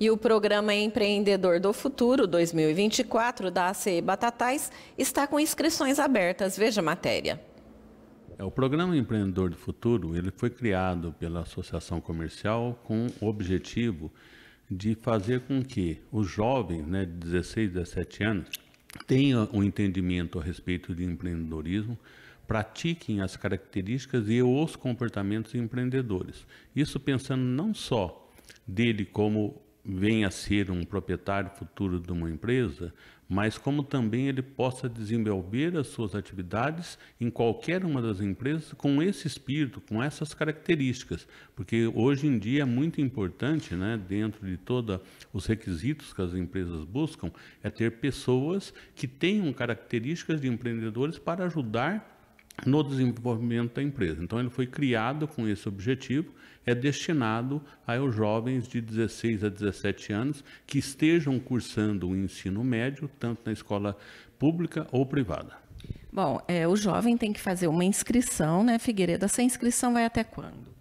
E o programa Empreendedor do Futuro 2024 da ACE Batatais está com inscrições abertas. Veja a matéria. É, o programa Empreendedor do Futuro ele foi criado pela Associação Comercial com o objetivo de fazer com que os jovens né, de 16, 17 anos tenham um entendimento a respeito de empreendedorismo, pratiquem as características e os comportamentos empreendedores. Isso pensando não só dele como venha a ser um proprietário futuro de uma empresa, mas como também ele possa desenvolver as suas atividades em qualquer uma das empresas com esse espírito, com essas características, porque hoje em dia é muito importante, né, dentro de todos os requisitos que as empresas buscam, é ter pessoas que tenham características de empreendedores para ajudar no desenvolvimento da empresa. Então ele foi criado com esse objetivo é destinado aos jovens de 16 a 17 anos que estejam cursando o ensino médio, tanto na escola pública ou privada. Bom, é, o jovem tem que fazer uma inscrição, né, Figueiredo? Essa inscrição vai até quando?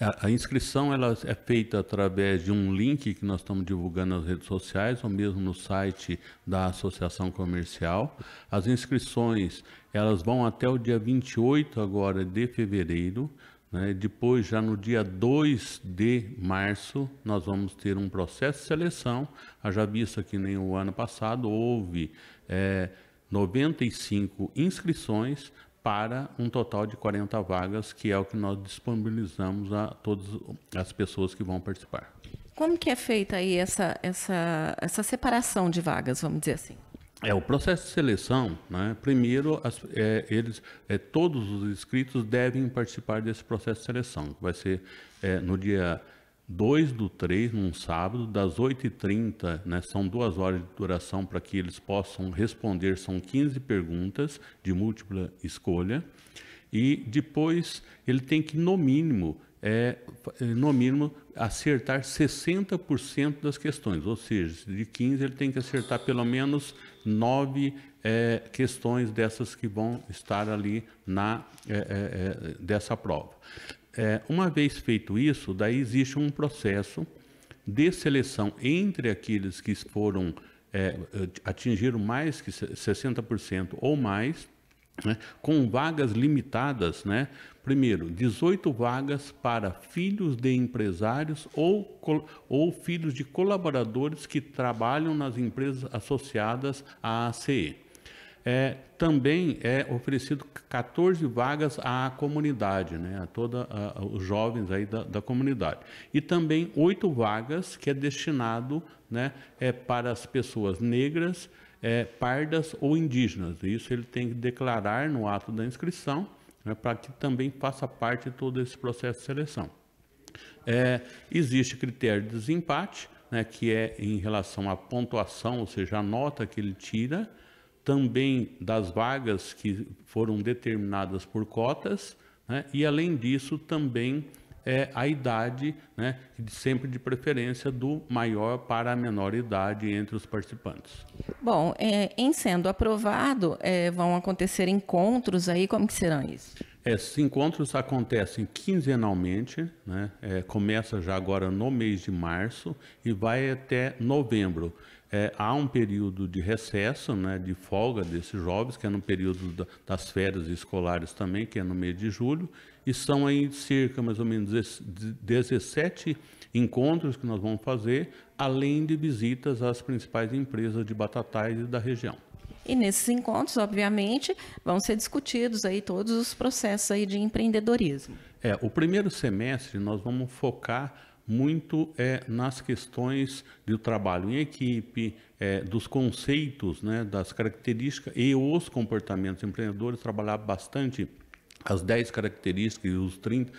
A, a inscrição ela é feita através de um link que nós estamos divulgando nas redes sociais ou mesmo no site da Associação Comercial. As inscrições elas vão até o dia 28 agora de fevereiro. Né? Depois, já no dia 2 de março, nós vamos ter um processo de seleção. Haja visto que nem o ano passado houve é, 95 inscrições para um total de 40 vagas, que é o que nós disponibilizamos a todas as pessoas que vão participar. Como que é feita aí essa, essa, essa separação de vagas, vamos dizer assim? É, o processo de seleção, né, primeiro, as, é, eles, é, todos os inscritos devem participar desse processo de seleção, que vai ser é, no dia 2 do 3, num sábado, das 8h30, né, são duas horas de duração para que eles possam responder, são 15 perguntas de múltipla escolha, e depois ele tem que, no mínimo, é, é, no mínimo, acertar 60% das questões, ou seja, de 15 ele tem que acertar pelo menos 9 é, questões dessas que vão estar ali na é, é, é dessa prova. uma vez feito isso, daí existe um processo de seleção entre aqueles que foram atingiram mais que 60% ou mais, né, com vagas limitadas, né? Primeiro, 18 vagas para filhos de empresários ou, ou filhos de colaboradores que trabalham nas empresas associadas à ACE. É, também é oferecido 14 vagas à comunidade, né, a todos os jovens aí da, da, comunidade. E também oito vagas que é destinado né, é, para as pessoas negras, é, pardas ou indígenas. Isso ele tem que declarar no ato da inscrição, né, para que também faça parte de todo esse processo de seleção. É, existe critério de desempate, né, que é em relação à pontuação, ou seja, a nota que ele tira, também das vagas que foram determinadas por cotas, né, e além disso também é a idade, né, sempre de preferência do maior para a menor idade entre os participantes. Bom, é, em sendo aprovado, é, vão acontecer encontros aí, como que serão isso? É, esses encontros acontecem quinzenalmente, né? é, começa já agora no mês de março e vai até novembro. É, há um período de recesso, né, de folga desses jovens, que é no período da, das férias escolares também, que é no mês de julho, e são aí cerca mais ou menos 17 encontros que nós vamos fazer, além de visitas às principais empresas de batatais da região. E nesses encontros, obviamente, vão ser discutidos aí todos os processos aí de empreendedorismo. É, o primeiro semestre nós vamos focar muito é, nas questões do trabalho em equipe, é, dos conceitos, né, das características e os comportamentos empreendedores, trabalhar bastante as 10 características e os 30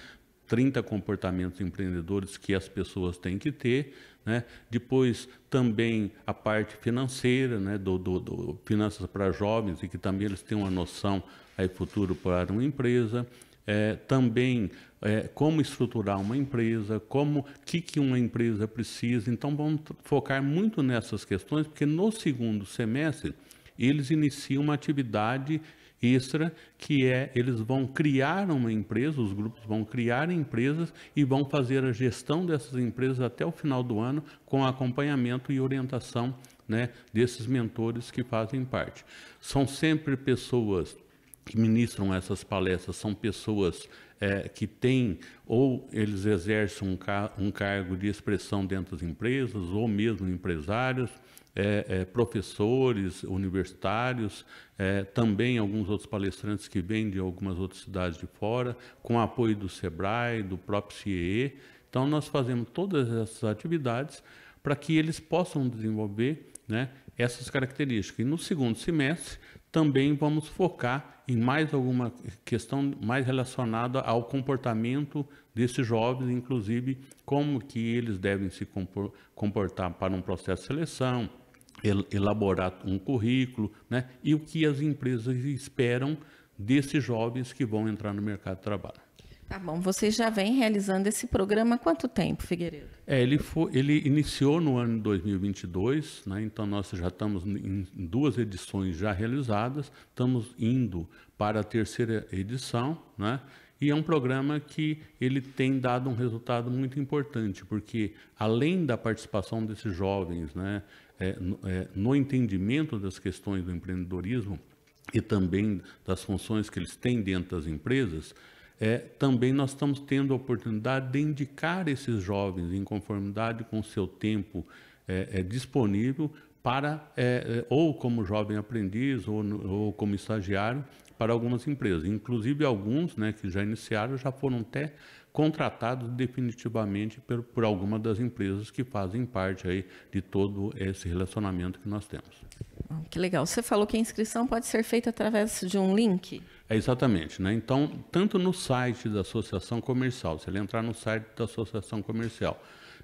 30 comportamentos empreendedores que as pessoas têm que ter, né? Depois também a parte financeira, né? Do, do, do finanças para jovens e que também eles têm uma noção aí futuro para uma empresa. É, também é, como estruturar uma empresa, como que que uma empresa precisa. Então vamos focar muito nessas questões porque no segundo semestre eles iniciam uma atividade extra, que é eles vão criar uma empresa, os grupos vão criar empresas e vão fazer a gestão dessas empresas até o final do ano com acompanhamento e orientação né, desses mentores que fazem parte. São sempre pessoas que ministram essas palestras são pessoas é, que têm ou eles exercem um, car um, cargo de expressão dentro das empresas ou mesmo empresários é, é, professores universitários, é, também alguns outros palestrantes que vêm de algumas outras cidades de fora, com apoio do SEBRAE, do próprio CIEE. Então, nós fazemos todas essas atividades para que eles possam desenvolver né, essas características. E no segundo semestre, também vamos focar em mais alguma questão mais relacionada ao comportamento desses jovens, inclusive como que eles devem se comportar para um processo de seleção, elaborar um currículo, né? E o que as empresas esperam desses jovens que vão entrar no mercado de trabalho. Tá bom, você já vem realizando esse programa há quanto tempo, Figueiredo? É, ele, foi, ele iniciou no ano 2022, né, então nós já estamos em duas edições já realizadas, estamos indo para a terceira edição, né, e é um programa que ele tem dado um resultado muito importante, porque além da participação desses jovens, né, é, é, no entendimento das questões do empreendedorismo e também das funções que eles têm dentro das empresas, é, também nós estamos tendo a oportunidade de indicar esses jovens em conformidade com o seu tempo é, é disponível para é, é, ou como jovem aprendiz ou, ou, como estagiário para algumas empresas, inclusive alguns né, que já iniciaram já foram até contratado definitivamente por, por alguma das empresas que fazem parte aí de todo esse relacionamento que nós temos. Ah, que legal. Você falou que a inscrição pode ser feita através de um link? É exatamente, né? Então, tanto no site da Associação Comercial, se ele entrar no site da Associação Comercial,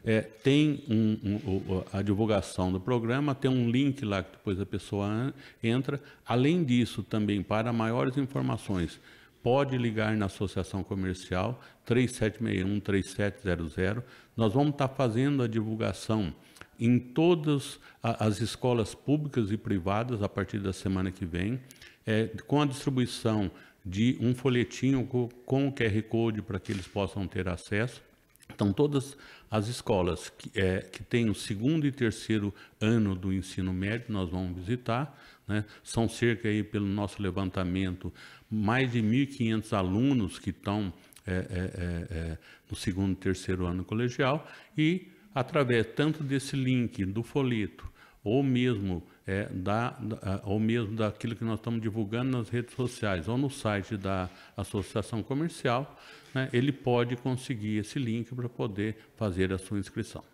é, tem um, um, a divulgação do programa, tem um link lá que depois a pessoa entra. Além disso, também para maiores informações pode ligar na Associação Comercial 3761 3700. Nós vamos estar tá fazendo a divulgação em todas as escolas públicas e privadas a partir da semana que vem, é, com a distribuição de um folhetinho com o QR Code para que eles possam ter acesso. Então, todas as escolas que, é, que têm o segundo e terceiro ano do ensino médio, nós vamos visitar, né? são cerca, aí, pelo nosso levantamento, mais de 1.500 alunos que estão é é, é, é, no segundo e terceiro ano colegial e, através tanto desse link do folheto ou mesmo é, da, da, é, ou mesmo daquilo que nós estamos divulgando nas redes sociais ou no site da associação comercial, né, ele pode conseguir esse link para poder fazer a sua inscrição.